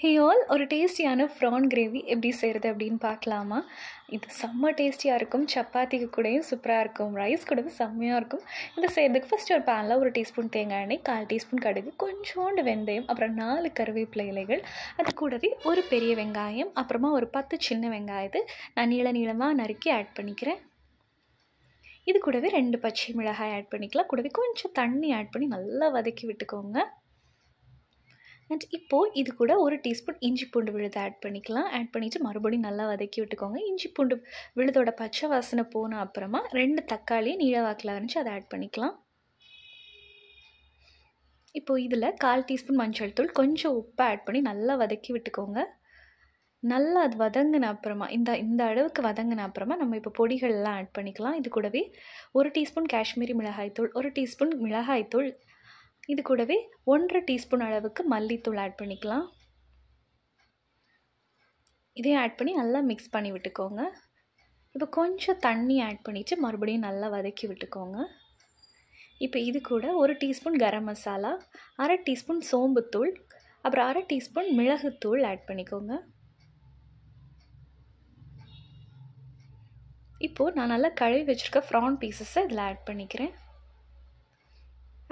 hey all ஒரு டேஸ்டியான prawn gravy எப்படி செய்கிறது அப்படின்னு பார்க்கலாமா இது செம்ம டேஸ்டியாக இருக்கும் சப்பாத்திக்கு கூடயும் சூப்பராக இருக்கும் ரைஸ் கூடவும் செம்மையாக இருக்கும் இதை செய்கிறதுக்கு ஃபஸ்ட் ஒரு பேனில் ஒரு டீஸ்பூன் தேங்காய் எண்ணெய் கால் டீஸ்பூன் கடுகு கொஞ்சோண்டு வெந்தயம் அப்புறம் நாலு கருவேப்பிலை இலைகள் அது கூடவே ஒரு பெரிய வெங்காயம் அப்புறமா ஒரு பத்து சின்ன வெங்காயத்தை நான் நீள நீளமாக நறுக்கி ஆட் பண்ணிக்கிறேன் இது கூடவே ரெண்டு பச்சை மிளகாய் ஆட் பண்ணிக்கலாம் கூடவே கொஞ்சம் தண்ணி ஆட் பண்ணி நல்லா வதக்கி விட்டுக்கோங்க அண்ட் இப்போது இது கூட ஒரு டீஸ்பூன் இஞ்சி பூண்டு விழுதை ஆட் பண்ணிக்கலாம் ஆட் பண்ணிவிட்டு மறுபடியும் நல்லா வதக்கி விட்டுக்கோங்க இஞ்சி பூண்டு விழுதோட பச்சை வாசனை போன அப்புறமா ரெண்டு தக்காளி நீளவாக்கில் அரைஞ்சி அதை ஆட் பண்ணிக்கலாம் இப்போது இதில் கால் டீஸ்பூன் மஞ்சள் தூள் கொஞ்சம் உப்பு ஆட் பண்ணி நல்லா வதக்கி விட்டுக்கோங்க நல்லா அது வதங்கின அப்புறமா இந்த இந்த அளவுக்கு வதங்கின அப்புறமா நம்ம இப்போ பொடிகள்லாம் ஆட் பண்ணிக்கலாம் இது கூடவே ஒரு டீஸ்பூன் காஷ்மீரி மிளகாய்த்தூள் ஒரு டீஸ்பூன் மிளகாய்த்தூள் இது கூடவே ஒன்றரை டீஸ்பூன் அளவுக்கு மல்லித்தூள் ஆட் பண்ணிக்கலாம் இதையும் ஆட் பண்ணி நல்லா மிக்ஸ் பண்ணி விட்டுக்கோங்க இப்போ கொஞ்சம் தண்ணி ஆட் பண்ணிவிட்டு மறுபடியும் நல்லா வதக்கி விட்டுக்கோங்க இப்போ இது கூட ஒரு டீஸ்பூன் கரம் மசாலா அரை டீஸ்பூன் சோம்புத்தூள் அப்புறம் அரை டீஸ்பூன் மிளகுத்தூள் ஆட் பண்ணிக்கோங்க இப்போது நான் நல்லா கழுவி வச்சுருக்க ஃப்ரான் பீசஸை இதில் ஆட் பண்ணிக்கிறேன்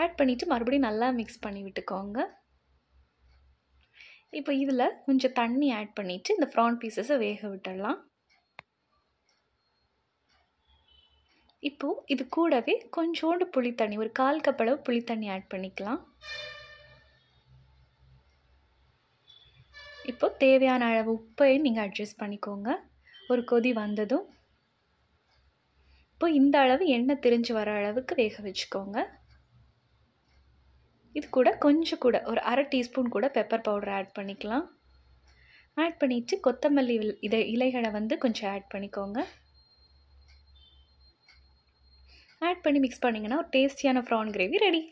ஆட் பண்ணிவிட்டு மறுபடியும் நல்லா மிக்ஸ் பண்ணி விட்டுக்கோங்க இப்போ இதில் கொஞ்சம் தண்ணி ஆட் பண்ணிவிட்டு இந்த ப்ரான் பீசஸை வேக விட்டுடலாம் இப்போது இது கூடவே கொஞ்சோண்டு புளித்தண்ணி ஒரு கால் கப் அளவு புளித்தண்ணி ஆட் பண்ணிக்கலாம் இப்போது தேவையான அளவு உப்பையும் நீங்கள் அட்ஜஸ்ட் பண்ணிக்கோங்க ஒரு கொதி வந்ததும் இப்போது இந்த அளவு எண்ணெய் தெரிஞ்சு வர அளவுக்கு வேக வச்சுக்கோங்க இது கூட கொஞ்சம் கூட ஒரு அரை டீஸ்பூன் கூட பெப்பர் பவுடர் ஆட் பண்ணிக்கலாம் ஆட் பண்ணிவிட்டு கொத்தமல்லி இதை இலைகளை வந்து கொஞ்சம் ஆட் பண்ணிக்கோங்க ஆட் பண்ணி மிக்ஸ் பண்ணிங்கன்னா ஒரு டேஸ்டியான ப்ரான் கிரேவி ரெடி